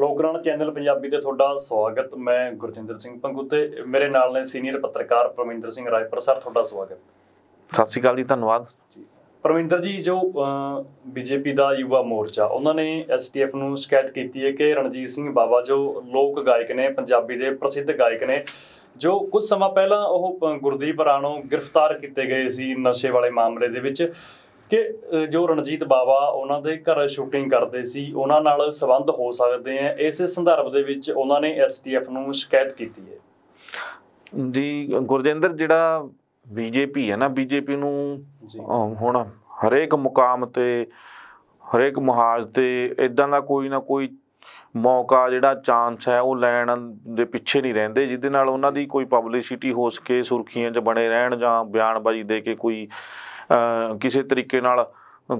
ਲੋਕਰਾਣ channel Punjabi ਤੇ ਤੁਹਾਡਾ ਸਵਾਗਤ ਮੈਂ ਗੁਰਜਿੰਦਰ ਸਿੰਘ ਤੇ ਮੇਰੇ ਨਾਲ ਨੇ ਸੀਨੀਅਰ ਪੱਤਰਕਾਰ ਪ੍ਰਵਿੰਦਰ ਸਿੰਘ ਰਾਏਪੁਰ ਸਰ ਤੁਹਾਡਾ ਸਵਾਗਤ ਸਤਿ ਸ਼੍ਰੀ ਅਕਾਲ ਜੀ ਧੰਨਵਾਦ ਪ੍ਰਵਿੰਦਰ ਜੀ ਜੋ ਬੀਜੇਪੀ ਦਾ ਯੁਵਾ ਮੋਰਚਾ ਉਹਨਾਂ ਨੇ ਐਸਟੀਐਫ ਨੂੰ ਸ਼ਿਕਾਇਤ ਕੀਤੀ ਹੈ ਕਿ ਰਣਜੀਤ ਸਿੰਘ ਬਾਬਾ ਜੋ ਲੋਕ ਗਾਇਕ ਨੇ ਪੰਜਾਬੀ ਦੇ ਪ੍ਰਸਿੱਧ ਗਾਇਕ ਨੇ ਜੋ ਕੁਝ ਸਮਾਂ ਪਹਿਲਾਂ ਉਹ ਗੁਰਦੀਪ ਰਾਣੋ ਗ੍ਰਿਫਤਾਰ ਕੀਤੇ ਗਏ ਸੀ ਨਸ਼ੇ ਵਾਲੇ ਮਾਮਲੇ ਦੇ ਵਿੱਚ ਕਿ ਜੋ ਰਣਜੀਤ ਬਾਵਾ ਉਹਨਾਂ ਦੇ ਘਰ ਸ਼ੂਟਿੰਗ ਕਰਦੇ ਸੀ ਉਹਨਾਂ ਨਾਲ ਸਬੰਧ ਹੋ ਸਕਦੇ ਆ ਇਸੇ ਸੰਦਰਭ ਦੇ ਵਿੱਚ ਉਹਨਾਂ ਨੇ ਐਸਟੀਐਫ ਨੂੰ ਸ਼ਿਕਾਇਤ ਕੀਤੀ ਹੈ ਜੀ ਗੁਰਜਿੰਦਰ ਜਿਹੜਾ ਬੀਜੇਪੀ ਹੈ ਨਾ ਬੀਜੇਪੀ ਨੂੰ ਹੁਣ ਹਰੇਕ ਮੁਕਾਮ ਤੇ ਹਰੇਕ ਮਹਾਜ ਤੇ ਇਦਾਂ ਦਾ ਕੋਈ ਨਾ ਕੋਈ ਮੌਕਾ ਜਿਹੜਾ ਚਾਂਸ ਹੈ ਉਹ ਲੈਣ ਦੇ ਪਿੱਛੇ ਨਹੀਂ ਰਹਿੰਦੇ ਜਿਹਦੇ ਨਾਲ ਉਹਨਾਂ ਦੀ ਕੋਈ ਪਬਲਿਸਿਟੀ ਹੋ ਸਕੇ ਸੁਰਖੀਆਂ 'ਚ ਬਣੇ ਰਹਿਣ ਜਾਂ ਬਿਆਨਬਾਜ਼ੀ ਦੇ ਕੇ ਕੋਈ ਕਿਸੇ ਤਰੀਕੇ ਨਾਲ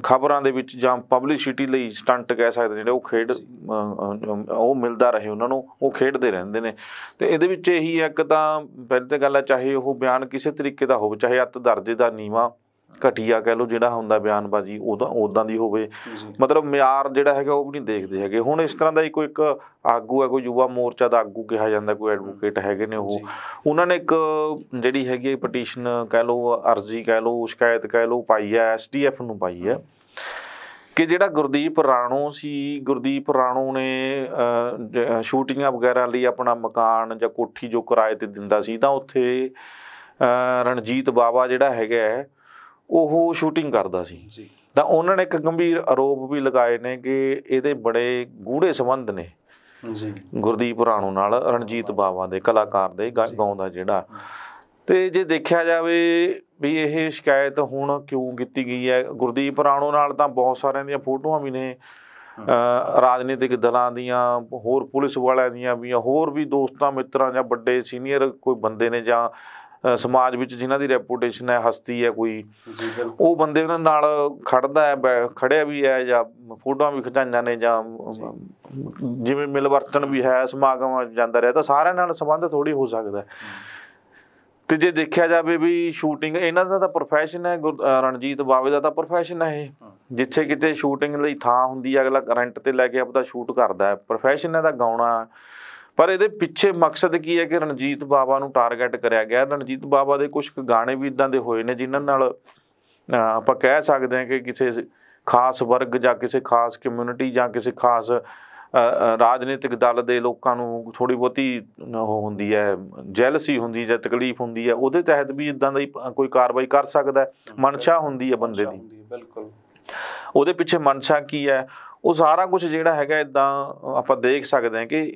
ਖਬਰਾਂ ਦੇ ਵਿੱਚ ਜਾਂ ਪਬਲਿਸਿਟੀ ਲਈ ਸਟੰਟ ਕਹਿ ਸਕਦੇ ਜਿਹੜੇ ਉਹ ਖੇਡ ਉਹ ਮਿਲਦਾ ਰਹੇ ਉਹਨਾਂ ਨੂੰ ਉਹ ਖੇਡਦੇ ਰਹਿੰਦੇ ਨੇ ਤੇ ਇਹਦੇ ਵਿੱਚ ਇਹੀ ਇੱਕ ਤਾਂ ਪਹਿਲੀ ਤਾਂ ਗੱਲ ਹੈ ਚਾਹੇ ਉਹ ਬਿਆਨ ਕਿਸੇ ਤਰੀਕੇ ਦਾ ਹੋਵੇ ਚਾਹੇ ਅਤ ਦਰਜੇ ਦਾ ਨੀਵਾ ਘਟੀਆ ਕਹਿ ਲੋ ਜਿਹੜਾ ਹੁੰਦਾ ਬਿਆਨਬਾਜ਼ੀ ਉਹਦਾ ਉਦਾਂ ਦੀ ਹੋਵੇ ਮਤਲਬ ਮਿਆਰ ਜਿਹੜਾ ਹੈਗਾ ਉਹ ਵੀ ਨਹੀਂ ਦੇਖਦੇ ਹੈਗੇ ਹੁਣ ਇਸ ਤਰ੍ਹਾਂ ਦਾ ਹੀ ਕੋਈ ਇੱਕ ਆਗੂ ਹੈ ਕੋਈ ਯੁਵਾ ਮੋਰਚਾ ਦਾ ਆਗੂ ਕਿਹਾ ਜਾਂਦਾ ਕੋਈ ਐਡਵੋਕੇਟ ਹੈਗੇ ਨੇ ਉਹ ਉਹਨਾਂ ਨੇ ਇੱਕ ਜਿਹੜੀ ਹੈਗੀ ਪਟੀਸ਼ਨ ਕਹਿ ਲੋ ਅਰਜ਼ੀ ਕਹਿ ਲੋ ਸ਼ਿਕਾਇਤ ਕਹਿ ਲੋ ਪਾਈ ਹੈ ਐਸਟੀਐਫ ਨੂੰ ਪਾਈ ਹੈ ਕਿ ਜਿਹੜਾ ਗੁਰਦੀਪ ਰਾਣੋ ਸੀ ਗੁਰਦੀਪ ਰਾਣੋ ਨੇ ਸ਼ੂਟਿੰਗਾਂ ਵਗੈਰਾ ਲਈ ਆਪਣਾ ਮਕਾਨ ਜਾਂ ਕੋਠੀ ਜੋ ਕਿਰਾਏ ਤੇ ਦਿੰਦਾ ਸੀ ਤਾਂ ਉੱਥੇ ਰਣਜੀਤ ਬਾਵਾ ਜਿਹੜਾ ਹੈਗਾ ਉਹ ਸ਼ੂਟਿੰਗ ਕਰਦਾ ਸੀ ਜੀ ਤਾਂ ਉਹਨਾਂ ਨੇ ਇੱਕ ਗੰਭੀਰ ਆਰੋਪ ਵੀ ਲਗਾਏ ਨੇ ਕਿ ਇਹਦੇ ਬੜੇ ਗੂੜੇ ਸੰਬੰਧ ਨੇ ਜੀ ਗੁਰਦੀਪ ਰਾਣੂ ਨਾਲ ਰਣਜੀਤ ਬਾਵਾ ਦੇ ਕਲਾਕਾਰ ਦੇ ਗਾਉਂਦਾ ਜਿਹੜਾ ਤੇ ਜੇ ਦੇਖਿਆ ਜਾਵੇ ਵੀ ਇਹ ਸ਼ਿਕਾਇਤ ਹੁਣ ਕਿਉਂ ਕੀਤੀ ਗਈ ਹੈ ਗੁਰਦੀਪ ਰਾਣੂ ਨਾਲ ਤਾਂ ਬਹੁਤ ਸਾਰਿਆਂ ਦੀਆਂ ਫੋਟੋਆਂ ਵੀ ਨੇ ਰਾਜਨੀਤਿਕ ਦਲਾਂ ਦੀਆਂ ਹੋਰ ਪੁਲਿਸ ਵਾਲਿਆਂ ਦੀਆਂ ਵੀ ਹੋਰ ਵੀ ਦੋਸਤਾਂ ਮਿੱਤਰਾਂ ਜਾਂ ਵੱਡੇ ਸੀਨੀਅਰ ਕੋਈ ਬੰਦੇ ਨੇ ਜਾਂ ਸਮਾਜ ਵਿੱਚ ਜਿਨ੍ਹਾਂ ਦੀ ਰੈਪੂਟੇਸ਼ਨ ਹੈ ਹਸਤੀ ਹੈ ਕੋਈ ਉਹ ਬੰਦੇ ਉਹਨਾਂ ਨਾਲ ਖੜਦਾ ਹੈ ਖੜਿਆ ਵੀ ਹੈ ਜਾਂ ਫੋਟੋਆਂ ਵੀ ਖਿਚਾਈਆਂ ਨੇ ਜਾਂ ਜਿਵੇਂ ਮਿਲ ਵੀ ਹੈ ਸਮਾਗਮ ਜਾਂਦਾ ਰਿਹਾ ਤਾਂ ਸਾਰਿਆਂ ਨਾਲ ਸੰਬੰਧ ਥੋੜੀ ਹੋ ਸਕਦਾ ਤੇ ਜੇ ਦੇਖਿਆ ਜਾਵੇ ਵੀ ਸ਼ੂਟਿੰਗ ਇਹਨਾਂ ਦਾ ਤਾਂ ਪ੍ਰੋਫੈਸ਼ਨ ਹੈ ਰਣਜੀਤ ਬਾਵੇ ਦਾ ਤਾਂ ਪ੍ਰੋਫੈਸ਼ਨ ਹੈ ਜਿੱਥੇ ਕਿਤੇ ਸ਼ੂਟਿੰਗ ਲਈ ਥਾਂ ਹੁੰਦੀ ਹੈ ਅਗਲਾ ਰੈਂਟ ਤੇ ਲੈ ਕੇ ਆਪਦਾ ਸ਼ੂਟ ਕਰਦਾ ਹੈ profession ਹੈ ਦਾ ਗਾਉਣਾ ਪਰ ਇਹਦੇ ਪਿੱਛੇ ਮਕਸਦ ਕੀ ਹੈ ਕਿ ਰਣਜੀਤ ਬਾਵਾ ਨੂੰ ਟਾਰਗੇਟ ਕਰਿਆ ਗਿਆ ਰਣਜੀਤ ਬਾਵਾ ਦੇ ਕੁਝ ਗਾਣੇ ਵੀ ਇਦਾਂ ਦੇ ਹੋਏ ਨੇ ਜਿਨ੍ਹਾਂ ਨਾਲ ਆਪਾਂ ਕਹਿ ਸਕਦੇ ਹਾਂ ਕਿ ਕਿਸੇ ਖਾਸ ਵਰਗ ਜਾਂ ਕਿਸੇ ਖਾਸ ਕਮਿਊਨਿਟੀ ਜਾਂ ਕਿਸੇ ਖਾਸ ਰਾਜਨੀਤਿਕ ਦਲ ਦੇ ਲੋਕਾਂ ਨੂੰ ਥੋੜੀ ਬਹੁਤੀ ਉਹ ਹੁੰਦੀ ਹੈ ਜੈਲਸੀ ਹੁੰਦੀ ਜਾਂ ਤਕਲੀਫ ਹੁੰਦੀ ਹੈ ਉਹਦੇ ਤਹਿਤ ਵੀ ਇਦਾਂ ਦਾ ਕੋਈ ਕਾਰਵਾਈ ਕਰ ਸਕਦਾ ਮਨਸ਼ਾ ਹੁੰਦੀ ਹੈ ਬੰਦੇ ਦੀ ਬਿਲਕੁਲ ਉਹਦੇ ਪਿੱਛੇ ਮਨਸ਼ਾ ਕੀ ਹੈ ਉਹ ਸਾਰਾ ਕੁਝ ਜਿਹੜਾ ਹੈਗਾ ਇਦਾਂ ਆਪਾਂ ਦੇਖ ਸਕਦੇ ਹਾਂ ਕਿ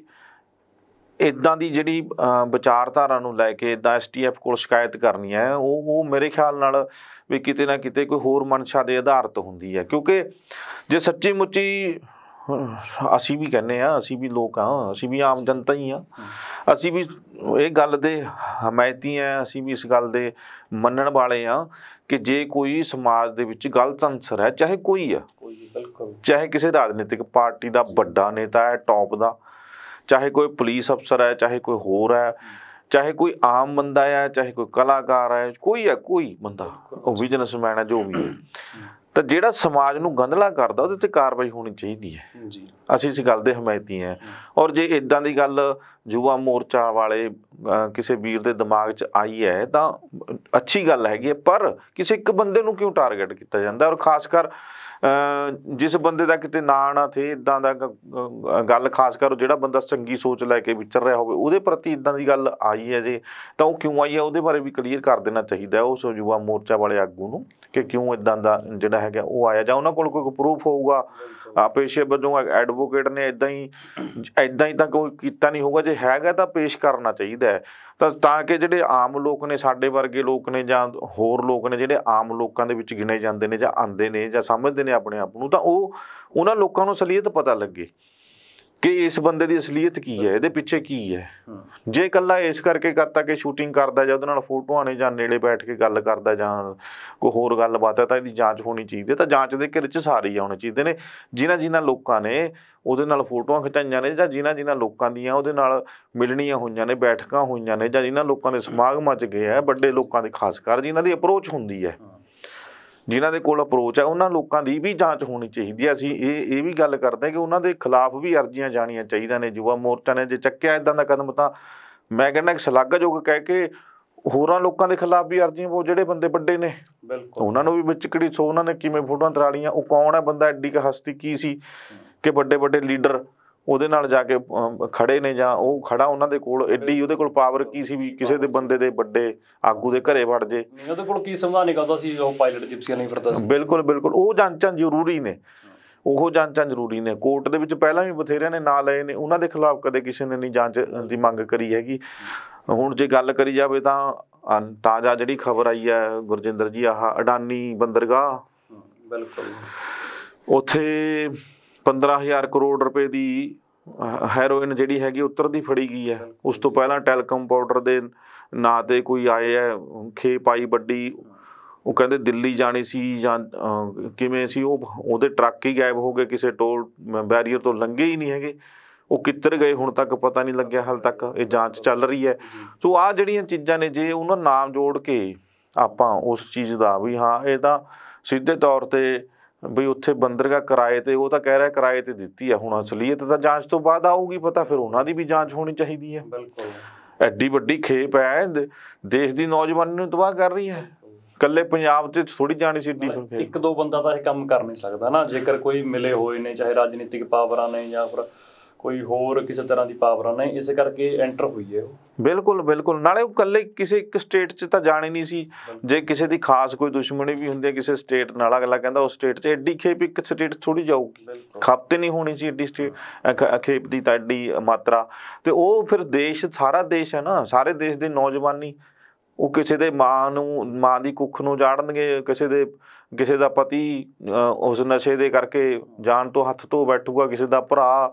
ਇਦਾਂ ਦੀ ਜਿਹੜੀ ਵਿਚਾਰਧਾਰਾ ਨੂੰ ਲੈ ਕੇ ਦਾ ਐਸਟੀਐਫ ਕੋਲ ਸ਼ਿਕਾਇਤ ਕਰਨੀ ਹੈ ਉਹ ਉਹ ਮੇਰੇ ਖਿਆਲ ਨਾਲ ਵੀ ਕਿਤੇ ਨਾ ਕਿਤੇ ਕੋਈ ਹੋਰ ਮਨਸ਼ਾ ਦੇ ਆਧਾਰਤ ਹੁੰਦੀ ਹੈ ਕਿਉਂਕਿ ਜੇ ਸੱਚੀ ਮੁੱਚੀ ਅਸੀਂ ਵੀ ਕਹਿੰਨੇ ਆ ਅਸੀਂ ਵੀ ਲੋਕ ਆ ਅਸੀਂ ਵੀ ਆਮ ਜਨਤਾ ਹੀ ਆ ਅਸੀਂ ਵੀ ਇਹ ਗੱਲ ਦੇ ਹਮਾਇਤੀ ਆ ਅਸੀਂ ਵੀ ਇਸ ਗੱਲ ਦੇ ਮੰਨਣ ਵਾਲੇ ਆ ਕਿ ਜੇ ਕੋਈ ਸਮਾਜ ਦੇ ਵਿੱਚ ਗਲਤ ਅੰਸਰ ਹੈ ਚਾਹੇ ਕੋਈ ਆ ਚਾਹੇ ਕਿਸੇ ਰਾਜਨੀਤਿਕ ਪਾਰਟੀ ਦਾ ਵੱਡਾ ਨੇਤਾ ਹੈ ਟੌਪ ਦਾ ਚਾਹੇ ਕੋਈ ਪੁਲਿਸ ਅਫਸਰ ਹੈ ਚਾਹੇ ਕੋਈ ਹੋਰ ਹੈ ਚਾਹੇ ਕੋਈ ਆਮ ਬੰਦਾ ਹੈ ਚਾਹੇ ਕੋਈ ਕਲਾਕਾਰ ਹੈ ਕੋਈ ਹੈ ਕੋਈ ਬੰਦਾ ਉਹ ਬਿਜ਼ਨਸਮੈਨ ਹੈ ਜੋ ਵੀ ਹੈ ਤਾਂ ਜਿਹੜਾ ਸਮਾਜ ਨੂੰ ਗੰਦਲਾ ਕਰਦਾ ਉਹਦੇ ਤੇ ਕਾਰਵਾਈ ਹੋਣੀ ਚਾਹੀਦੀ ਹੈ ਜੀ ਅਸੀਂ ਇਸ ਗੱਲ ਦੇ ਹਮਾਇਤੀ ਹਾਂ ਔਰ ਜੇ ਇਦਾਂ ਦੀ ਗੱਲ ਯੁਵਾ ਮੋਰਚਾ ਵਾਲੇ ਕਿਸੇ ਵੀਰ ਦੇ ਦਿਮਾਗ 'ਚ ਆਈ ਹੈ ਤਾਂ ਅੱਛੀ ਗੱਲ ਹੈਗੀ ਹੈ ਪਰ ਕਿਸੇ ਇੱਕ ਬੰਦੇ ਨੂੰ ਕਿਉਂ ਟਾਰਗੇਟ ਕੀਤਾ ਜਾਂਦਾ ਔਰ ਖਾਸ ਕਰ ਜਿਸ ਬੰਦੇ ਦਾ ਕਿਤੇ ਨਾਂ ਨਾ ਥੇ ਇਦਾਂ ਦਾ ਗੱਲ ਖਾਸ ਕਰ ਜਿਹੜਾ ਬੰਦਾ ਚੰਗੀ ਸੋਚ ਲੈ ਕੇ ਵਿਚਰ ਰਿਹਾ ਹੋਵੇ ਉਹਦੇ ਪ੍ਰਤੀ ਇਦਾਂ ਦੀ ਗੱਲ ਆਈ ਹੈ ਜੇ ਤਾਂ ਉਹ ਕਿਉਂ ਆਈ ਹੈ ਉਹਦੇ ਬਾਰੇ ਵੀ ਕਲੀਅਰ ਕਰ ਦੇਣਾ ਚਾਹੀਦਾ ਉਸ ਯੁਵਾ ਮੋਰਚਾ ਵਾਲੇ ਆਗੂ ਨੂੰ ਕਿ ਕਿਉਂ ਇਦਾਂ ਦਾ ਜਿਹੜਾ ਹੈਗਾ ਉਹ ਆਇਆ ਜਾਂ ਉਹਨਾਂ ਕੋਲ ਕੋਈ ਪ੍ਰੂਫ ਹੋਊਗਾ ਆ ਪੇਸ਼ੇ ਵਜੋਂ ਐਡਵੋਕੇਟ ਨੇ ਇਦਾਂ ਹੀ ਇਦਾਂ ਹੀ ਤਾਂ ਕੋਈ ਕੀਤਾ ਨਹੀਂ ਹੋਊਗਾ ਜੇ ਹੈਗਾ ਤਾਂ ਪੇਸ਼ ਕਰਨਾ ਚਾਹੀਦਾ ਹੈ ਤਾਂ ਤਾਂ ਕਿ ਜਿਹੜੇ ਆਮ ਲੋਕ ਨੇ ਸਾਡੇ ਵਰਗੇ ਲੋਕ ਨੇ ਜਾਂ ਹੋਰ ਲੋਕ ਨੇ ਜਿਹੜੇ ਆਮ ਲੋਕਾਂ ਦੇ ਵਿੱਚ ਗਿਣੇ ਜਾਂਦੇ ਨੇ ਜਾਂ ਆਂਦੇ ਨੇ ਜਾਂ ਸਮਝਦੇ ਨੇ ਆਪਣੇ ਆਪ ਨੂੰ ਤਾਂ ਉਹ ਉਹਨਾਂ ਲੋਕਾਂ ਨੂੰ ਸਲੀਅਤ ਪਤਾ ਲੱਗੇ ਕਿ ਇਸ ਬੰਦੇ ਦੀ ਅਸਲੀਅਤ ਕੀ ਹੈ ਇਹਦੇ ਪਿੱਛੇ ਕੀ ਹੈ ਜੇ ਕੱਲਾ ਇਸ ਕਰਕੇ ਕਰਤਾ ਕਿ ਸ਼ੂਟਿੰਗ ਕਰਦਾ ਜਾਂ ਉਹਦੇ ਨਾਲ ਫੋਟੋਆਂ ਨੇ ਜਾਂ ਨੇੜੇ ਬੈਠ ਕੇ ਗੱਲ ਕਰਦਾ ਜਾਂ ਕੋਈ ਹੋਰ ਗੱਲਬਾਤ ਹੈ ਤਾਂ ਇਹਦੀ ਜਾਂਚ ਹੋਣੀ ਚਾਹੀਦੀ ਹੈ ਤਾਂ ਜਾਂਚ ਦੇ ਘਿਰ 'ਚ ਸਾਰੀ ਆਉਣੀ ਚਾਹੀਦੀ ਨੇ ਜਿਨ੍ਹਾਂ ਜਿਨ੍ਹਾਂ ਲੋਕਾਂ ਨੇ ਉਹਦੇ ਨਾਲ ਫੋਟੋਆਂ ਖਿਚਾਈਆਂ ਨੇ ਜਾਂ ਜਿਨ੍ਹਾਂ ਜਿਨ੍ਹਾਂ ਲੋਕਾਂ ਦੀਆਂ ਉਹਦੇ ਨਾਲ ਮਿਲਣੀਆਂ ਹੋਈਆਂ ਨੇ ਬੈਠਕਾਂ ਹੋਈਆਂ ਨੇ ਜਾਂ ਜਿਨ੍ਹਾਂ ਲੋਕਾਂ ਦੇ ਸਮਾਗਮਾਂ 'ਚ ਗਏ ਆ ਵੱਡੇ ਲੋਕਾਂ ਦੇ ਖਾਸ ਕਰ ਜਿਨ੍ਹਾਂ ਦੀ ਅਪਰੋਚ ਹੁੰਦੀ ਹੈ ਜਿਨ੍ਹਾਂ ਦੇ ਕੋਲ ਅਪਰੋਚ ਹੈ ਉਹਨਾਂ ਲੋਕਾਂ ਦੀ ਵੀ ਜਾਂਚ ਹੋਣੀ ਚਾਹੀਦੀ ਹੈ ਅਸੀਂ ਇਹ ਇਹ ਵੀ ਗੱਲ ਕਰਦੇ ਕਿ ਉਹਨਾਂ ਦੇ ਖਿਲਾਫ ਵੀ ਅਰਜ਼ੀਆਂ ਜਾਣੀਆਂ ਚਾਹੀਦੀਆਂ ਨੇ ਜੁਵਾ ਮੋਰਚਾ ਨੇ ਜੇ ਚੱਕਿਆ ਇਦਾਂ ਦਾ ਕਦਮ ਤਾਂ ਮੈਂ ਕਹਿੰਦਾ ਕਿ ਸ਼ਲਾਘਾਯੋਗ ਕਹਿ ਕੇ ਹੋਰਾਂ ਲੋਕਾਂ ਦੇ ਖਿਲਾਫ ਵੀ ਅਰਜ਼ੀਆਂ ਉਹ ਜਿਹੜੇ ਬੰਦੇ ਵੱਡੇ ਨੇ ਉਹਨਾਂ ਨੂੰ ਵੀ ਵਿੱਚ ਕਿਹੜੀ ਸੋ ਉਹਨਾਂ ਨੇ ਕਿਵੇਂ ਫੋਟੋਆਂ ਤਰਾਲੀਆਂ ਉਹ ਕੌਣ ਹੈ ਬੰਦਾ ਐਡੀ ਕ ਹਸਤੀ ਕੀ ਸੀ ਕਿ ਵੱਡੇ ਵੱਡੇ ਲੀਡਰ ਉਹਦੇ ਨਾਲ ਜਾ ਕੇ ਖੜੇ ਨੇ ਜਾਂ ਉਹ ਖੜਾ ਉਹਨਾਂ ਦੇ ਕੋਲ ਐਡੀ ਉਹਦੇ ਕੋਲ ਪਾਵਰ ਕੀ ਸੀ ਵੀ ਕਿਸੇ ਦੇ ਬੰਦੇ ਦੇ ਵੱਡੇ ਆਗੂ ਦੇ ਘਰੇ ਵੜ ਜੇ ਉਹਦੇ ਕੋਲ ਕੀ ਨਹੀਂ ਨਿਕਲਦਾ ਸੀ ਜੋ ਪਾਇਲਟ ਜਿਪਸੀਆਂ ਨਹੀਂ ਫਿਰਦਾ ਸੀ ਬਿਲਕੁਲ ਬਿਲਕੁਲ ਉਹ ਜਾਂਚਾਂ ਜ਼ਰੂਰੀ ਨੇ ਉਹ ਜਾਂਚਾਂ ਜ਼ਰੂਰੀ ਨੇ ਕੋਰਟ ਦੇ ਵਿੱਚ ਪਹਿਲਾਂ ਵੀ ਬਥੇਰਿਆਂ ਨੇ ਨਾਂ ਲਏ ਨੇ ਉਹਨਾਂ ਦੇ ਖਿਲਾਫ ਕਦੇ ਕਿਸੇ ਨੇ ਨਹੀਂ ਜਾਂਚ ਦੀ ਮੰਗ ਕਰੀ ਹੈਗੀ ਹੁਣ ਜੇ ਗੱਲ ਕਰੀ ਜਾਵੇ ਤਾਂ ਤਾਜ਼ਾ ਜਿਹੜੀ ਖਬਰ ਆਈ ਹੈ ਗੁਰਜਿੰਦਰ ਜੀ ਆਹ ਅਡਾਨੀ ਬੰਦਰਗਾਹ ਬਿਲਕੁਲ ਉਥੇ 15000 ਕਰੋੜ ਰੁਪਏ ਦੀ ਹੈਰੋਇਨ ਜਿਹੜੀ ਹੈਗੀ ਉੱਤਰ ਦੀ ਫੜੀ ਗਈ ਹੈ ਉਸ ਤੋਂ ਪਹਿਲਾਂ ਟੈਲਕਮ ਪਾਊਡਰ ਦੇ ਨਾਂ ਤੇ ਕੋਈ ਆਏ ਹੈ ਖੇ ਪਾਈ ਵੱਡੀ ਉਹ ਕਹਿੰਦੇ ਦਿੱਲੀ ਜਾਣੀ ਸੀ ਜਾਂ ਕਿਵੇਂ ਸੀ ਉਹ ਉਹਦੇ ਟਰੱਕ ਹੀ ਗਾਇਬ ਹੋ ਗਏ ਕਿਸੇ ਟੋਲ ਬੈਰੀਅਰ ਤੋਂ ਲੰਘੇ ਹੀ ਨਹੀਂ ਹੈਗੇ ਉਹ ਕਿੱਧਰ ਗਏ ਹੁਣ ਤੱਕ ਪਤਾ ਨਹੀਂ ਲੱਗਿਆ ਹਾਲ ਤੱਕ ਇਹ ਜਾਂਚ ਚੱਲ ਰਹੀ ਹੈ ਸੋ ਆ ਜਿਹੜੀਆਂ ਚੀਜ਼ਾਂ ਨੇ ਜੇ ਉਹਨਾਂ ਨਾਮ ਜੋੜ ਕੇ ਆਪਾਂ ਉਸ ਚੀਜ਼ ਦਾ ਵੀ ਹਾਂ ਇਹ ਤਾਂ ਸਿੱਧੇ ਤੌਰ ਤੇ ਬਈ ਉੱਥੇ ਬੰਦਰਗਾ ਕਿਰਾਏ ਤੇ ਉਹ ਤਾਂ ਕਹਿ ਰਿਹਾ ਕਿਰਾਏ ਤੇ ਦਿੱਤੀ ਆ ਹੁਣ ਅਸਲੀਅਤ ਤਾਂ ਜਾਂਚ ਤੋਂ ਬਾਅਦ ਆਊਗੀ ਪਤਾ ਫਿਰ ਉਹਨਾਂ ਦੀ ਵੀ ਜਾਂਚ ਹੋਣੀ ਚਾਹੀਦੀ ਹੈ ਬਿਲਕੁਲ ਐਡੀ ਵੱਡੀ ਖੇਪ ਹੈ ਦੇਸ਼ ਦੀ ਨੌਜਵਾਨੀ ਨੂੰ ਤਬਾਹ ਕਰ ਰਹੀ ਹੈ ਕੱਲੇ ਪੰਜਾਬ ਤੇ ਥੋੜੀ ਜਾਣੀ ਸੀ ਡੀਫਨ ਇੱਕ ਦੋ ਬੰਦਾ ਤਾਂ ਇਹ ਕੰਮ ਕਰ ਨਹੀਂ ਸਕਦਾ ਨਾ ਜੇਕਰ ਕੋਈ ਮਿਲੇ ਹੋਏ ਨੇ ਚਾਹੇ ਰਾਜਨੀਤਿਕ ਪਾਵਰਾਂ ਨੇ ਜਾਂ ਫਿਰ ਕੋਈ ਹੋਰ ਕਿਸੇ ਤਰ੍ਹਾਂ ਦੀ ਪਾਵਰ ਨਾ ਇਸ ਕਰਕੇ ਐਂਟਰ ਹੋਈ ਹੈ ਉਹ ਬਿਲਕੁਲ ਬਿਲਕੁਲ ਨਾਲੇ ਉਹ ਕੱਲੇ ਕਿਸੇ ਇੱਕ ਸਟੇਟ 'ਚ ਤਾਂ ਜਾਣੀ ਨਹੀਂ ਸੀ ਜੇ ਕਿਸੇ ਦੀ ਖਾਸ ਕੋਈ ਦੁਸ਼ਮਣੀ ਵੀ ਹੁੰਦੀ ਹੈ ਕਿਸੇ ਸਟੇਟ ਨਾਲ ਅਗਲਾ ਕਹਿੰਦਾ ਉਸ ਸਟੇਟ 'ਚ ਐਡੀ ਖੇਪ ਇੱਕ ਸਟੇਟ ਥੋੜੀ ਜਾਊਗੀ ਖਾਪਤੇ ਨਹੀਂ ਹੋਣੀ ਸੀ ਐਡੀ ਖੇਪ ਦੀ ਤਾਂ ਐਡੀ ਮਾਤਰਾ ਤੇ ਉਹ ਫਿਰ ਦੇਸ਼ ਸਾਰਾ ਦੇਸ਼ ਹੈ ਨਾ ਸਾਰੇ ਦੇਸ਼ ਦੇ ਨੌਜਵਾਨੀ ਉਹ ਕਿਸੇ ਦੇ ਮਾਂ ਨੂੰ ਮਾਂ ਦੀ ਕੁੱਖ ਨੂੰ ਜਾੜਨਗੇ ਕਿਸੇ ਦੇ ਕਿਸੇ ਦਾ ਪਤੀ ਉਸ ਨਸ਼ੇ ਦੇ ਕਰਕੇ ਜਾਨ ਤੋਂ ਹੱਥ ਤੋਂ ਬੈਠੂਗਾ ਕਿਸੇ ਦਾ ਭਰਾ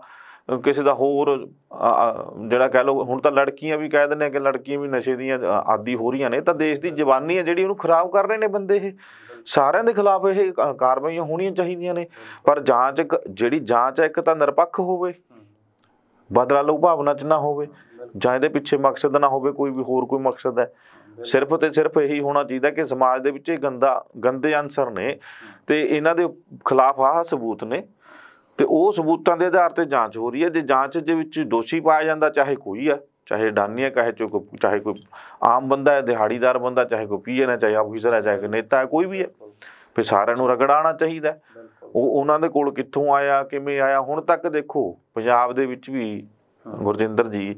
ਕਿਸੇ ਦਾ ਹੋਰ ਜਿਹੜਾ ਕਹਿ ਲਓ ਹੁਣ ਤਾਂ ਲੜਕੀਆਂ ਵੀ ਕਹਿ ਦਿੰਦੇ ਆ ਕਿ ਲੜਕੀਆਂ ਵੀ ਨਸ਼ੇ ਦੀਆਂ ਆਦੀ ਹੋ ਰਹੀਆਂ ਨੇ ਤਾਂ ਦੇਸ਼ ਦੀ ਜਵਾਨੀ ਹੈ ਜਿਹੜੀ ਉਹਨੂੰ ਖਰਾਬ ਕਰ ਰਹੇ ਨੇ ਬੰਦੇ ਇਹ ਸਾਰਿਆਂ ਦੇ ਖਿਲਾਫ ਇਹ ਕਾਰਵਾਈਆਂ ਹੋਣੀਆਂ ਚਾਹੀਦੀਆਂ ਨੇ ਪਰ ਜਾਂਚ ਜਿਹੜੀ ਜਾਂਚ ਹੈ ਇੱਕ ਤਾਂ ਨਿਰਪੱਖ ਹੋਵੇ ਬਦਲਾ ਲਓ ਭਾਵਨਾ ਚ ਨਾ ਹੋਵੇ ਜਾਂ ਇਹਦੇ ਪਿੱਛੇ ਮਕਸਦ ਨਾ ਹੋਵੇ ਕੋਈ ਵੀ ਹੋਰ ਕੋਈ ਮਕਸਦ ਹੈ ਸਿਰਫ ਤੇ ਸਿਰਫ ਇਹੀ ਹੋਣਾ ਚਾਹੀਦਾ ਕਿ ਸਮਾਜ ਦੇ ਵਿੱਚ ਇਹ ਗੰਦਾ ਗੰਦੇ ਅੰਸਰ ਨੇ ਤੇ ਇਹਨਾਂ ਦੇ ਖਿਲਾਫ ਆਹ ਸਬੂਤ ਨੇ ਤੇ ਉਹ ਸਬੂਤਾਂ ਦੇ ਆਧਾਰ ਤੇ ਜਾਂਚ ਹੋ ਰਹੀ ਹੈ ਜੇ ਜਾਂਚ ਦੇ ਵਿੱਚ ਦੋਸ਼ੀ ਪਾਇਆ ਜਾਂਦਾ ਚਾਹੇ ਕੋਈ ਹੈ ਚਾਹੇ ਡਾਨੀ ਹੈ ਚੋ ਕੋਈ ਚਾਹੇ ਕੋਈ ਆਮ ਬੰਦਾ ਹੈ ਦਿਹਾੜੀਦਾਰ ਬੰਦਾ ਚਾਹੇ ਕੋਈ ਪੀਏ ਹੈ ਚਾਹੇ ਆਫੀਸਰ ਹੈ ਚਾਹੇ ਨੇਤਾ ਹੈ ਕੋਈ ਵੀ ਹੈ ਫਿਰ ਸਾਰਿਆਂ ਨੂੰ ਰਗੜਾਣਾ ਚਾਹੀਦਾ ਉਹ ਉਹਨਾਂ ਦੇ ਕੋਲ ਕਿੱਥੋਂ ਆਇਆ ਕਿਵੇਂ ਆਇਆ ਹੁਣ ਤੱਕ ਦੇਖੋ ਪੰਜਾਬ ਦੇ ਵਿੱਚ ਵੀ ਗੁਰਜਿੰਦਰ ਜੀ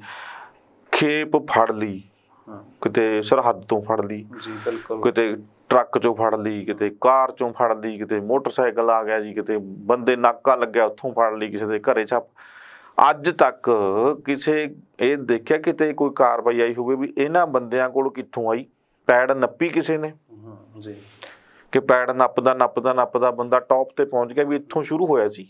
ਖੇਪ ਫੜ ਲਈ ਕਿਤੇ ਸਰਹੱਦ ਤੋਂ ਫੜ ਲਈ ਜੀ ਬਿਲਕੁਲ ਕਿਤੇ ਟਰੱਕ ਚੋਂ ਫੜ ਲਈ ਕਿਤੇ ਕਾਰ ਚੋਂ ਫੜ ਲਈ ਕਿਤੇ ਮੋਟਰਸਾਈਕਲ ਆ ਗਿਆ ਜੀ ਕਿਤੇ ਬੰਦੇ ਨਾਕਾ ਲੱਗਿਆ ਉੱਥੋਂ ਫੜ ਲਈ ਕਿਸੇ ਦੇ ਘਰੇ ਛਾਪ ਅੱਜ ਤੱਕ ਕਿਸੇ ਇਹ ਦੇਖਿਆ ਕਿਤੇ ਕੋਈ ਕਾਰਵਾਈ ਆਈ ਹੋਵੇ ਵੀ ਇਹਨਾਂ ਬੰਦਿਆਂ ਕੋਲ ਕਿੱਥੋਂ ਆਈ ਪੈੜ ਨੱਪੀ ਕਿਸੇ ਨੇ ਜੀ ਕਿ ਪੈੜ ਨੱਪਦਾ ਨੱਪਦਾ ਨੱਪਦਾ ਬੰਦਾ ਟੌਪ ਤੇ ਪਹੁੰਚ ਗਿਆ ਵੀ ਇੱਥੋਂ ਸ਼ੁਰੂ ਹੋਇਆ ਸੀ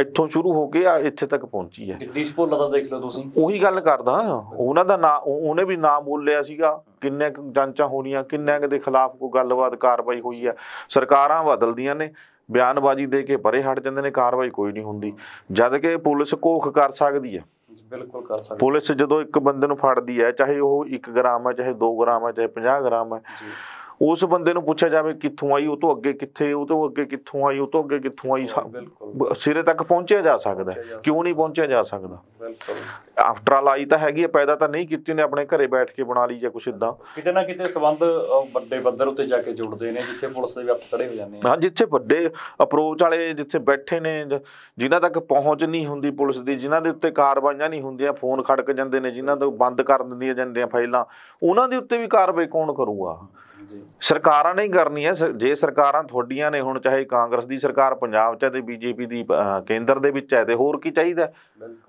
ਇੱਥੋਂ ਸ਼ੁਰੂ ਹੋ ਕੇ ਆ ਇੱਥੇ ਤੱਕ ਪਹੁੰਚੀ ਹੈ ਦਿੱਲੀ ਸਪੋਲਾ ਦਾ ਦੇਖ ਲਓ ਤੁਸੀਂ ਉਹੀ ਗੱਲ ਕਰਦਾ ਉਹਨਾਂ ਦਾ ਨਾਂ ਉਹਨੇ ਵੀ ਨਾਮ ਬੋਲਿਆ ਸੀਗਾ ਕਿੰਨੇ ਜਾਂਚਾਂ ਹੋਣੀਆਂ ਕਿੰਨੇ ਦੇ ਖਿਲਾਫ ਕੋ ਗੱਲਬਾਤ ਕਾਰਵਾਈ ਹੋਈ ਹੈ ਸਰਕਾਰਾਂ ਬਦਲਦੀਆਂ ਨੇ ਬਿਆਨਬਾਜ਼ੀ ਦੇ ਕੇ ਪਰੇ ਹਟ ਜਾਂਦੇ ਨੇ ਕਾਰਵਾਈ ਕੋਈ ਨਹੀਂ ਹੁੰਦੀ ਜਦ ਕਿ ਪੁਲਿਸ ਕੋਖ ਕਰ ਸਕਦੀ ਹੈ ਬਿਲਕੁਲ ਕਰ ਸਕਦੀ ਪੁਲਿਸ ਜਦੋਂ ਇੱਕ ਬੰਦੇ ਨੂੰ ਫੜਦੀ ਹੈ ਚਾਹੇ ਉਹ 1 ਗ੍ਰਾਮ ਹੈ ਚਾਹੇ 2 ਗ੍ਰਾਮ ਹੈ ਚਾਹੇ 50 ਗ੍ਰਾਮ ਹੈ ਉਸ ਬੰਦੇ ਨੂੰ ਪੁੱਛਿਆ ਜਾਵੇ ਕਿੱਥੋਂ ਆਈ ਉਹ ਤੋਂ ਅੱਗੇ ਕਿੱਥੇ ਉਹ ਤੋਂ ਅੱਗੇ ਕਿੱਥੋਂ ਆਈ ਉਹ ਤੋਂ ਅੱਗੇ ਕਿੱਥੋਂ ਆਈ ਸਿਰੇ ਤੱਕ ਪਹੁੰਚਿਆ ਜਾ ਸਕਦਾ ਕਿਉਂ ਨਹੀਂ ਪਹੁੰਚਿਆ ਜਾ ਸਕਦਾ ਬਿਲਕੁਲ ਆਫਟਰ ਆਲ ਆਈ ਤਾਂ ਹੈਗੀ ਹੈ ਪੈਦਾ ਤਾਂ ਨਹੀਂ ਕੀਤੀ ਨੇ ਆਪਣੇ ਘਰੇ ਬੈਠ ਕੇ ਬਣਾ ਲਈ ਜਾਂ ਕੁਝ ਇਦਾਂ ਕਿਤੇ ਨਾ ਕਿਤੇ ਸਬੰਧ ਵੱਡੇ ਪੱਧਰ ਉੱਤੇ ਜਾ ਕੇ ਜੁੜਦੇ ਨੇ ਜਿੱਥੇ ਪੁਲਿਸ ਦੇ ਵੀ ਖੜੇ ਹੋ ਜਾਂਦੇ ਨੇ ਹਾਂ ਜਿੱਥੇ ਵੱਡੇ ਅਪਰੋਚ ਵਾਲੇ ਜਿੱਥੇ ਬੈਠੇ ਨੇ ਜਿਨ੍ਹਾਂ ਤੱਕ ਪਹੁੰਚ ਨਹੀਂ ਹੁੰਦੀ ਪੁਲਿਸ ਦੀ ਜਿਨ੍ਹਾਂ ਦੇ ਉੱਤੇ ਕਾਰਵਾਈਆਂ ਨਹੀਂ ਹੁੰਦੀਆਂ ਫੋਨ ਖੜਕ ਜਾਂਦੇ ਨੇ ਜਿਨ੍ਹਾਂ ਤੋਂ ਬੰਦ ਕਰ ਦਿੰਦੀਆਂ ਜਾਂਦੀਆਂ ਫਾਈਲਾਂ ਉਹਨਾਂ ਦੇ ਉੱਤੇ ਵੀ ਕਾਰਵਾਈ ਕੌਣ ਕਰੂਗਾ ਸਰਕਾਰਾਂ ਨਹੀਂ ਕਰਨੀ ਹੈ ਜੇ ਸਰਕਾਰਾਂ ਤੁਹਾਡੀਆਂ ਨੇ ਹੁਣ ਚਾਹੇ ਕਾਂਗਰਸ ਦੀ ਸਰਕਾਰ ਪੰਜਾਬ 'ਚ ਤੇ ਬੀਜੇਪੀ ਦੀ ਕੇਂਦਰ ਦੇ ਵਿੱਚ ਹੈ ਤੇ ਹੋਰ ਕੀ ਚਾਹੀਦਾ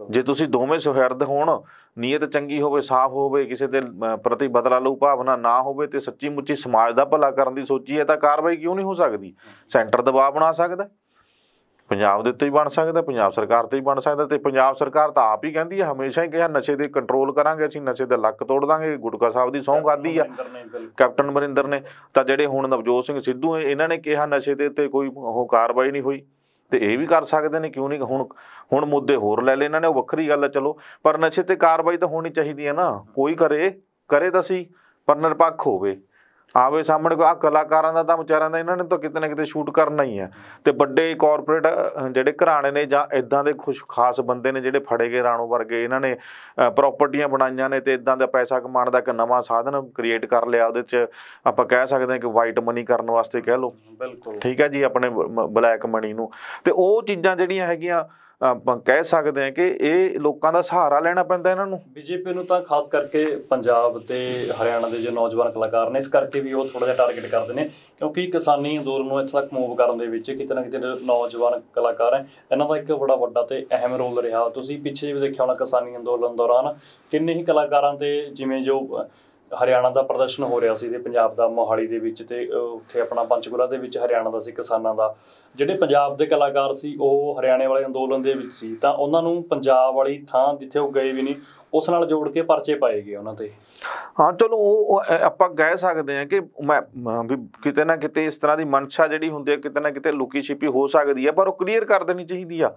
ਜੇ ਤੁਸੀਂ ਦੋਵੇਂ ਸੁਹਿਰਦ ਹੋਣ ਨੀਅਤ ਚੰਗੀ ਹੋਵੇ ਸਾਫ਼ ਹੋਵੇ ਕਿਸੇ ਦੇ ਪ੍ਰਤੀ ਬਦਲਾ ਲਊ ਭਾਵਨਾ ਨਾ ਹੋਵੇ ਤੇ ਸੱਚੀ ਮੁੱਚੀ ਸਮਾਜ ਦਾ ਭਲਾ ਕਰਨ ਦੀ ਸੋਚੀ ਹੈ ਤਾਂ ਕਾਰਵਾਈ ਕਿਉਂ ਨਹੀਂ ਹੋ ਸਕਦੀ ਸੈਂਟਰ ਦਬਾਅ ਬਣਾ ਸਕਦਾ ਪੰਜਾਬ ਦੇ ਉੱਤੇ ਹੀ ਬਣ ਸਕਦਾ ਪੰਜਾਬ ਸਰਕਾਰ ਤੇ ਹੀ ਬਣ ਸਕਦਾ ਤੇ ਪੰਜਾਬ ਸਰਕਾਰ ਤਾਂ ਆਪ ਹੀ ਕਹਿੰਦੀ ਹੈ ਹਮੇਸ਼ਾ ਹੀ ਕਿਹਾ ਨਸ਼ੇ ਦੇ ਕੰਟਰੋਲ ਕਰਾਂਗੇ ਅਸੀਂ ਨਸ਼ੇ ਦਾ ਲੱਕ ਤੋੜ ਦਾਂਗੇ ਗੁਟਕਾ ਸਾਹਿਬ ਦੀ ਸੌਂ ਖਾਦੀ ਆ ਕੈਪਟਨ ਮਰਿੰਦਰ ਨੇ ਤਾਂ ਜਿਹੜੇ ਹੁਣ ਨਵਜੋਤ ਸਿੰਘ ਸਿੱਧੂ ਇਹਨਾਂ ਨੇ ਕਿਹਾ ਨਸ਼ੇ ਦੇ ਉੱਤੇ ਕੋਈ ਉਹ ਕਾਰਵਾਈ ਨਹੀਂ ਹੋਈ ਤੇ ਇਹ ਵੀ ਕਰ ਸਕਦੇ ਨੇ ਕਿਉਂ ਨਹੀਂ ਹੁਣ ਹੁਣ ਮੁੱਦੇ ਹੋਰ ਲੈ ਲੈ ਇਹਨਾਂ ਨੇ ਉਹ ਵੱਖਰੀ ਗੱਲ ਹੈ ਚਲੋ ਪਰ ਨਸ਼ੇ ਤੇ ਕਾਰਵਾਈ ਤਾਂ ਹੋਣੀ ਚਾਹੀਦੀ ਹੈ ਨਾ ਕੋਈ ਕਰੇ ਕਰੇ ਤਾਂ ਸੀ ਪਰ ਨਿਰਪੱਖ ਹੋਵੇ ਆਵੇ ਸਾਹਮਣੇ ਕੋ ਆ ਕਲਾਕਾਰਾਂ ਦਾ ਤਾਂ ਵਿਚਾਰਾਂ ਦਾ ਇਹਨਾਂ ਨੇ ਤਾਂ ਕਿਤੇ ਨਾ ਕਿਤੇ ਸ਼ੂਟ ਕਰਨਾ ਹੀ ਆ ਤੇ ਵੱਡੇ ਕਾਰਪੋਰੇਟ ਜਿਹੜੇ ਘਰਾਣੇ ਨੇ ਜਾਂ ਇਦਾਂ ਦੇ ਖੁਸ਼ ਖਾਸ ਬੰਦੇ ਨੇ ਜਿਹੜੇ ਫੜੇ ਗਏ ਰਾਣੋ ਵਰਗੇ ਇਹਨਾਂ ਨੇ ਪ੍ਰਾਪਰਟੀਆਂ ਬਣਾਈਆਂ ਨੇ ਤੇ ਇਦਾਂ ਦਾ ਪੈਸਾ ਕਮਾਉਣ ਦਾ ਇੱਕ ਨਵਾਂ ਸਾਧਨ ਕ੍ਰੀਏਟ ਕਰ ਲਿਆ ਉਹਦੇ ਚ ਆਪਾਂ ਕਹਿ ਸਕਦੇ ਹਾਂ ਕਿ ਵਾਈਟ ਮਨੀ ਕਰਨ ਵਾਸਤੇ ਕਹਿ ਲਓ ਬਿਲਕੁਲ ਠੀਕ ਹੈ ਜੀ ਆਪਣੇ ਬਲੈਕ ਮਨੀ ਨੂੰ ਤੇ ਉਹ ਚੀਜ਼ਾਂ ਜਿਹੜੀਆਂ ਹੈਗੀਆਂ ਆਪਾਂ ਕਹਿ ਸਕਦੇ ਹਾਂ ਕਿ ਇਹ ਲੋਕਾਂ ਦਾ ਸਹਾਰਾ ਲੈਣਾ ਪੈਂਦਾ ਇਹਨਾਂ ਨੂੰ ਬੀਜੇਪੀ ਨੂੰ ਤਾਂ ਖਾਸ ਕਰਕੇ ਪੰਜਾਬ ਤੇ ਹਰਿਆਣਾ ਦੇ ਜੋ ਨੌਜਵਾਨ ਕਲਾਕਾਰ ਨੇ ਇਸ ਕਰਕੇ ਵੀ ਉਹ ਥੋੜਾ ਜਿਹਾ ਟਾਰਗੇਟ ਕਰਦੇ ਨੇ ਕਿਉਂਕਿ ਕਿਸਾਨੀ ਅੰਦੋਲਨ ਨੂੰ ਇੱਥੇ ਤੱਕ ਮੂਵ ਕਰਨ ਦੇ ਵਿੱਚ ਕਿਤੇ ਨਾ ਕਿਤੇ ਨੌਜਵਾਨ ਕਲਾਕਾਰ ਹੈ ਇਹਨਾਂ ਦਾ ਇੱਕ ਬੜਾ ਵੱਡਾ ਤੇ ਅਹਿਮ ਰੋਲ ਰਿਹਾ ਤੁਸੀਂ ਪਿੱਛੇ ਵੀ ਦੇਖਿਆ ਹੋਣਾ ਕਿਸਾਨੀ ਅੰਦੋਲਨ ਦੌਰਾਨ ਕਿੰਨੇ ਹੀ ਕਲਾਕਾਰਾਂ ਤੇ ਜਿਵੇਂ ਜੋ ਹਰਿਆਣਾ ਦਾ ਪ੍ਰਦਰਸ਼ਨ ਹੋ ਰਿਹਾ ਸੀ ਤੇ ਪੰਜਾਬ ਦਾ ਮੋਹਾਲੀ ਦੇ ਵਿੱਚ ਤੇ ਉੱਥੇ ਆਪਣਾ ਪੰਚਕੁਲਾ ਦੇ ਵਿੱਚ ਹਰਿਆਣਾ ਦਾ ਸੀ ਕਿਸਾਨਾਂ ਦਾ ਜਿਹੜੇ ਪੰਜਾਬ ਦੇ ਕਲਾਕਾਰ ਸੀ ਉਹ ਹਰਿਆਣੇ ਵਾਲੇ ਅੰਦੋਲਨ ਦੇ ਵਿੱਚ ਸੀ ਤਾਂ ਉਹਨਾਂ ਨੂੰ ਪੰਜਾਬ ਵਾਲੀ ਥਾਂ ਜਿੱਥੇ ਉਹ ਗਏ ਵੀ ਨਹੀਂ ਉਸ ਨਾਲ ਜੋੜ ਕੇ ਪਰਚੇ ਪਾਏ ਗਏ ਉਹਨਾਂ ਤੇ ਹਾਂ ਚਲੋ ਉਹ ਆਪਾਂ ਕਹਿ ਸਕਦੇ ਹਾਂ ਕਿ ਮੈਂ ਵੀ ਕਿਤੇ ਨਾ ਕਿਤੇ ਇਸ ਤਰ੍ਹਾਂ ਦੀ ਮਨਸ਼ਾ ਜਿਹੜੀ ਹੁੰਦੀ ਹੈ ਕਿਤੇ ਨਾ ਕਿਤੇ ਲੁਕੀ ਛਿਪੀ ਹੋ ਸਕਦੀ ਹੈ ਪਰ ਉਹ ਕਲੀਅਰ ਕਰ ਦੇਣੀ ਚਾਹੀਦੀ ਆ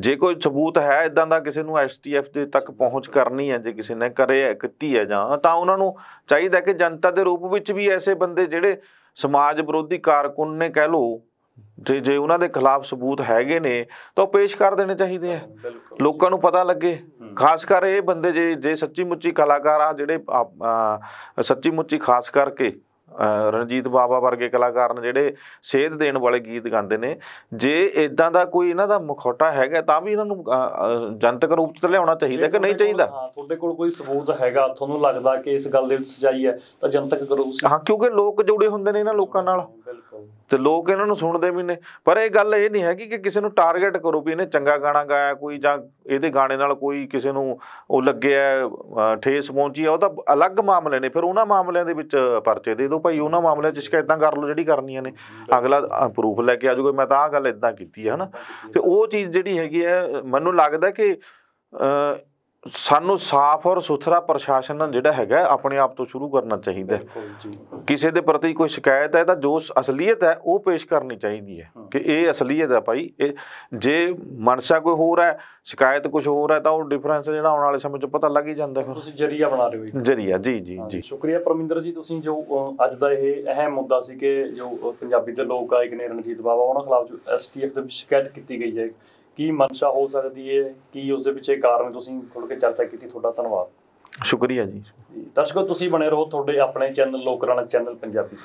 ਜੇ ਕੋਈ ਸਬੂਤ ਹੈ ਇਦਾਂ ਦਾ ਕਿਸੇ ਨੂੰ ਐਸਟੀਐਫ ਦੇ ਤੱਕ ਪਹੁੰਚ ਕਰਨੀ ਹੈ ਜੇ ਕਿਸੇ ਨੇ ਕਰਿਆ ਕੀਤੀ ਹੈ ਜਾਂ ਤਾਂ ਉਹਨਾਂ ਨੂੰ ਚਾਹੀਦਾ ਕਿ ਜਨਤਾ ਦੇ ਰੂਪ ਵਿੱਚ ਵੀ ਐਸੇ ਬੰਦੇ ਜਿਹੜੇ ਸਮਾਜ ਵਿਰੋਧੀ ਕਾਰਕੁਨ ਨੇ ਕਹਿ ਲੋ ਜੇ ਜੇ ਉਹਨਾਂ ਦੇ ਖਿਲਾਫ ਸਬੂਤ ਹੈਗੇ ਨੇ ਤਾਂ ਉਹ ਪੇਸ਼ ਕਰ ਦੇਣੇ ਚਾਹੀਦੇ ਆ ਲੋਕਾਂ ਨੂੰ ਪਤਾ ਲੱਗੇ ਖਾਸ ਕਰ ਇਹ ਬੰਦੇ ਜੇ ਜੇ ਸੱਚੀ ਮੁੱਚੀ ਕਲਾਕਾਰ ਆ ਜਿਹੜੇ ਸੱਚੀ ਮੁੱਚੀ ਖਾਸ ਕਰਕੇ ਰਣਜੀਤ ਬਾਵਾ ਵਰਗੇ ਕਲਾਕਾਰ ਨੇ ਜਿਹੜੇ ਸੇਧ ਦੇਣ ਵਾਲੇ ਗੀਤ ਗਾਉਂਦੇ ਨੇ ਜੇ ਇਦਾਂ ਦਾ ਕੋਈ ਇਹਨਾਂ ਦਾ ਮੁਖੌਟਾ ਹੈਗਾ ਤਾਂ ਵੀ ਇਹਨਾਂ ਨੂੰ ਜਨਤਕ ਰੂਪ ਤੇ ਲਿਆਉਣਾ ਚਾਹੀਦਾ ਕਿ ਨਹੀਂ ਚਾਹੀਦਾ ਤੁਹਾਡੇ ਕੋਲ ਕੋਈ ਸਬੂਤ ਹੈਗਾ ਤੁਹਾਨੂੰ ਲੱਗਦਾ ਕਿ ਇਸ ਗੱਲ ਦੇ ਵਿੱਚ ਸਚਾਈ ਹੈ ਤਾਂ ਜਨਤਕ ਕਰੋ ਹਾਂ ਕਿਉਂਕਿ ਲੋਕ ਜੁੜੇ ਹੁੰਦੇ ਨੇ ਇਹਨਾਂ ਲੋਕਾਂ ਨਾਲ ਤੇ ਲੋਕ ਇਹਨਾਂ ਨੂੰ ਸੁਣਦੇ ਵੀ ਨੇ ਪਰ ਇਹ ਗੱਲ ਇਹ ਨਹੀਂ ਹੈਗੀ ਕਿ ਕਿਸੇ ਨੂੰ ਟਾਰਗੇਟ ਕਰੋ ਵੀ ਇਹਨੇ ਚੰਗਾ ਗਾਣਾ ਗਾਇਆ ਕੋਈ ਜਾਂ ਇਹਦੇ ਗਾਣੇ ਨਾਲ ਕੋਈ ਕਿਸੇ ਨੂੰ ਉਹ ਲੱਗਿਆ ਠੇਸ ਪਹੁੰਚੀ ਆ ਉਹ ਤਾਂ ਅਲੱਗ ਮਾਮਲੇ ਨੇ ਫਿਰ ਉਹਨਾਂ ਮਾਮਲਿਆਂ ਦੇ ਵਿੱਚ ਪਰਚੇ ਦੇ ਦਿਓ ਭਾਈ ਉਹਨਾਂ ਮਾਮਲਿਆਂ 'ਚ ਸ਼ਿਕਾਇਤਾਂ ਕਰ ਲਓ ਜਿਹੜੀ ਕਰਨੀਆਂ ਨੇ ਅਗਲਾ ਪ੍ਰੂਫ ਲੈ ਕੇ ਆ ਮੈਂ ਤਾਂ ਆਹ ਗੱਲ ਇਦਾਂ ਕੀਤੀ ਹੈ ਹਨਾ ਤੇ ਉਹ ਚੀਜ਼ ਜਿਹੜੀ ਹੈਗੀ ਹੈ ਮੈਨੂੰ ਲੱਗਦਾ ਕਿ ਸਾਨੂੰ ਸਾਫ਼ ਔਰ ਸੁਥਰਾ ਪ੍ਰਸ਼ਾਸਨ ਜਿਹੜਾ ਹੈਗਾ ਆਪਣੇ ਆਪ ਤੋਂ ਸ਼ੁਰੂ ਕਰਨਾ ਚਾਹੀਦਾ ਕਿਸੇ ਦੇ ਪ੍ਰਤੀ ਕੋਈ ਸ਼ਿਕਾਇਤ ਹੈ ਤਾਂ ਜੋ ਅਸਲੀਅਤ ਹੈ ਉਹ ਪੇਸ਼ ਕਰਨੀ ਚਾਹੀਦੀ ਹੈ ਕਿ ਇਹ ਅਸਲੀਅਤ ਹੈ ਭਾਈ ਇਹ ਜੇ ਮਨਸਾ ਕੋਈ ਹੋਰ ਹੈ ਸ਼ਿਕਾਇਤ ਕੁਝ ਹੋਰ ਹੈ ਤਾਂ ਉਹ ਡਿਫਰੈਂਸ ਜਿਹੜਾ ਆਉਣ ਵਾਲੇ ਸਮੇਂ 'ਚ ਪਤਾ ਲੱਗ ਹੀ ਜਾਂਦਾ ਫਿਰ ਤੁਸੀਂ ਜਰੀਆ ਬਣਾ ਰਹੇ ਹੋ ਜਰੀਆ ਜੀ ਜੀ ਜੀ ਸ਼ੁਕਰੀਆ ਪਰਮਿੰਦਰ ਜੀ ਤੁਸੀਂ ਜੋ ਅੱਜ ਦਾ ਇਹ ਅਹਿਮ ਮੁੱਦਾ ਸੀ ਕਿ ਜੋ ਪੰਜਾਬੀ ਦੇ ਲੋਕ ਗਾਇਕ ਨੇ ਰਣਜੀਤ ਬਾਵਾ ਉਹਨਾਂ ਖਿਲਾਫ ਜੋ ਐਸਟੀਐਫ ਦੇ ਸ਼ਿਕਾਇਤ ਕੀਤੀ ਗਈ ਹੈ ਕੀ ਮਨਸ਼ਾ ਹੋ ਸਕਦੀ ਹੈ ਕੀ ਉਸ ਦੇ ਪਿੱਛੇ ਕਾਰਨ ਤੁਸੀਂ ਖੁੱਲ ਕੇ ਚਰਚਾ ਕੀਤੀ ਤੁਹਾਡਾ ਧੰਨਵਾਦ ਸ਼ੁਕਰੀਆ ਜੀ ਦਰਸ਼ਕੋ ਤੁਸੀਂ ਬਣੇ ਰਹੋ ਤੁਹਾਡੇ ਆਪਣੇ ਚੈਨਲ ਲੋਕਰਾਣਾ ਚੈਨਲ ਪੰਜਾਬੀ